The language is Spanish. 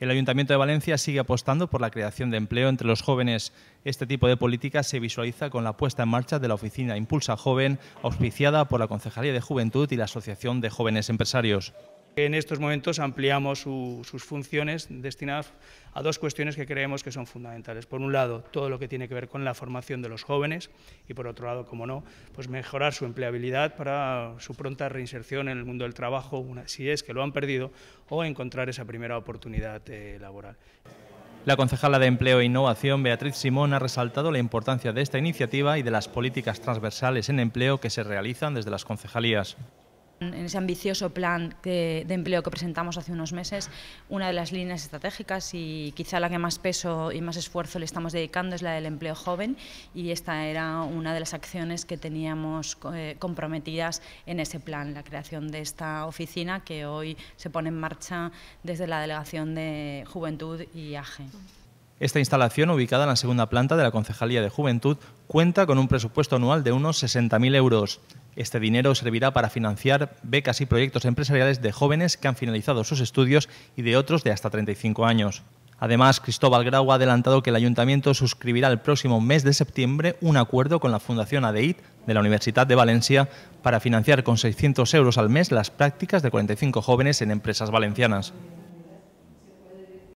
El Ayuntamiento de Valencia sigue apostando por la creación de empleo entre los jóvenes. Este tipo de política se visualiza con la puesta en marcha de la oficina Impulsa Joven, auspiciada por la Concejalía de Juventud y la Asociación de Jóvenes Empresarios. En estos momentos ampliamos sus funciones destinadas a dos cuestiones que creemos que son fundamentales. Por un lado, todo lo que tiene que ver con la formación de los jóvenes y por otro lado, como no, pues mejorar su empleabilidad para su pronta reinserción en el mundo del trabajo, si es que lo han perdido, o encontrar esa primera oportunidad eh, laboral. La concejala de Empleo e Innovación, Beatriz Simón, ha resaltado la importancia de esta iniciativa y de las políticas transversales en empleo que se realizan desde las concejalías. En ese ambicioso plan de, empleo que presentamos hace unos meses, una de las líneas estratégicas y quizá la que más peso y más esfuerzo le estamos dedicando es la del empleo joven y esta era una de las acciones que teníamos eh, comprometidas en ese plan, la creación de esta oficina que hoy se pone en marcha desde la Delegación de Juventud y AGE. Esta instalación, ubicada en la segunda planta de la Concejalía de Juventud, cuenta con un presupuesto anual de unos 60.000 euros. Este dinero servirá para financiar becas y proyectos empresariales de jóvenes que han finalizado sus estudios y de otros de hasta 35 años. Además, Cristóbal Grau ha adelantado que el ayuntamiento suscribirá el próximo mes de septiembre un acuerdo con la Fundación ADEIT de la Universidad de Valencia para financiar con 600 euros al mes las prácticas de 45 jóvenes en empresas valencianas.